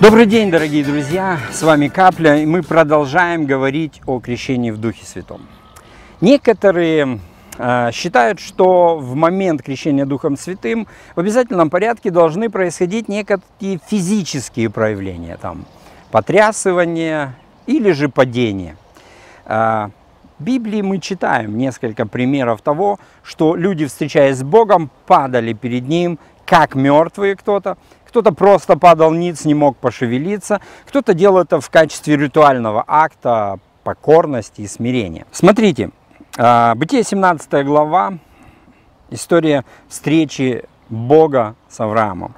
Добрый день, дорогие друзья! С вами Капля, и мы продолжаем говорить о крещении в Духе Святом. Некоторые э, считают, что в момент крещения Духом Святым в обязательном порядке должны происходить некие физические проявления, там, потрясывание или же падение. Э, в Библии мы читаем несколько примеров того, что люди, встречаясь с Богом, падали перед Ним как мертвые кто-то, кто-то просто падал ниц, не мог пошевелиться, кто-то делал это в качестве ритуального акта покорности и смирения. Смотрите, а, Бытие 17 глава, история встречи Бога с Авраамом.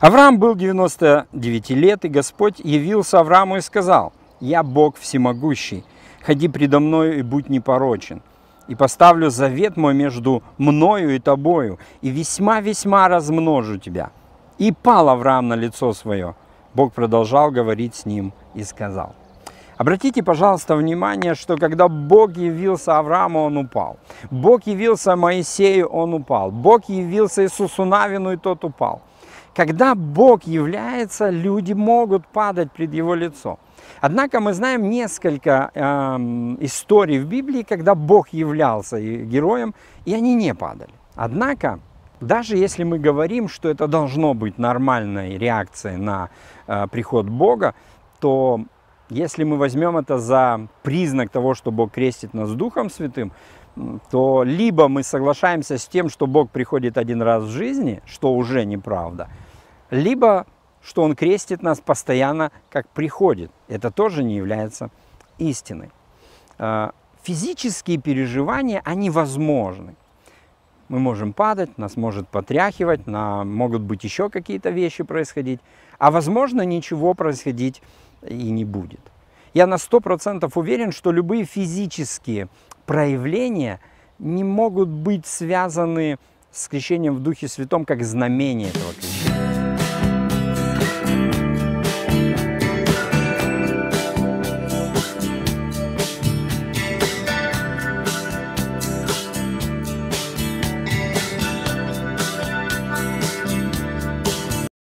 Авраам был 99 лет, и Господь явился Аврааму и сказал, «Я Бог всемогущий, ходи предо мною и будь непорочен, и поставлю завет мой между мною и тобою, и весьма-весьма размножу тебя». И пал Авраам на лицо свое. Бог продолжал говорить с ним и сказал. Обратите, пожалуйста, внимание, что когда Бог явился Аврааму, он упал. Бог явился Моисею, он упал. Бог явился Иисусу Навину, и тот упал. Когда Бог является, люди могут падать пред Его лицо. Однако мы знаем несколько э, историй в Библии, когда Бог являлся героем, и они не падали. Однако, даже если мы говорим, что это должно быть нормальной реакцией на э, приход Бога, то если мы возьмем это за признак того, что Бог крестит нас Духом Святым, то либо мы соглашаемся с тем, что Бог приходит один раз в жизни, что уже неправда – либо что он крестит нас постоянно, как приходит. Это тоже не является истиной. А, физические переживания, они возможны. Мы можем падать, нас может потряхивать, нам могут быть еще какие-то вещи происходить, а возможно ничего происходить и не будет. Я на 100% уверен, что любые физические проявления не могут быть связаны с крещением в Духе Святом как знамение этого крещения.